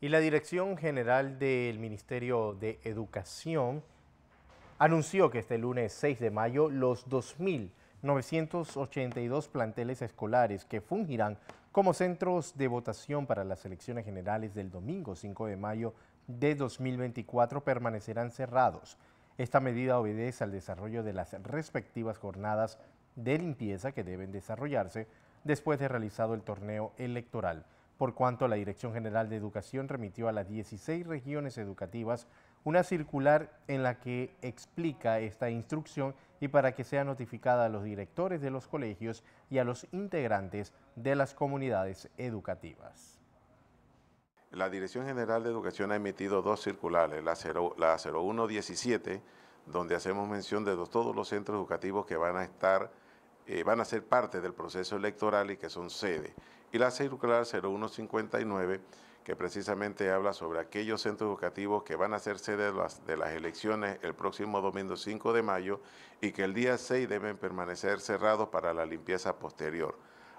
y la Dirección General del Ministerio de Educación anunció que este lunes 6 de mayo los 2.982 planteles escolares que fungirán como centros de votación para las elecciones generales del domingo 5 de mayo de 2024 permanecerán cerrados. Esta medida obedece al desarrollo de las respectivas jornadas de limpieza que deben desarrollarse después de realizado el torneo electoral por cuanto la Dirección General de Educación remitió a las 16 regiones educativas una circular en la que explica esta instrucción y para que sea notificada a los directores de los colegios y a los integrantes de las comunidades educativas. La Dirección General de Educación ha emitido dos circulares, la, 0117, donde hacemos mención de todos los centros educativos que van a estar eh, van a ser parte del proceso electoral y que son sede. Y la circular 0159, que precisamente habla sobre aquellos centros educativos que van a ser sede de las, elecciones el próximo domingo 5 de mayo y que el día 6 deben permanecer cerrados para la limpieza posterior.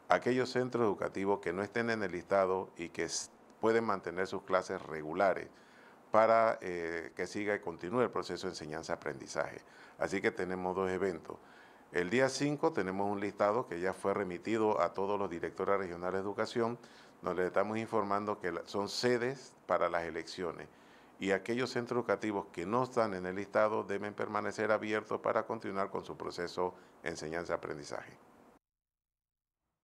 Aquellos centros educativos que no estén en el listado y que pueden mantener sus clases regulares para eh, que siga y continúe el proceso de enseñanza-aprendizaje. Así que tenemos dos eventos. El día 5 tenemos un listado que ya fue remitido a todos los directores regionales de educación, donde estamos informando que son sedes para las elecciones y aquellos centros educativos que no están en el listado deben permanecer abiertos para continuar con su proceso de enseñanza-aprendizaje.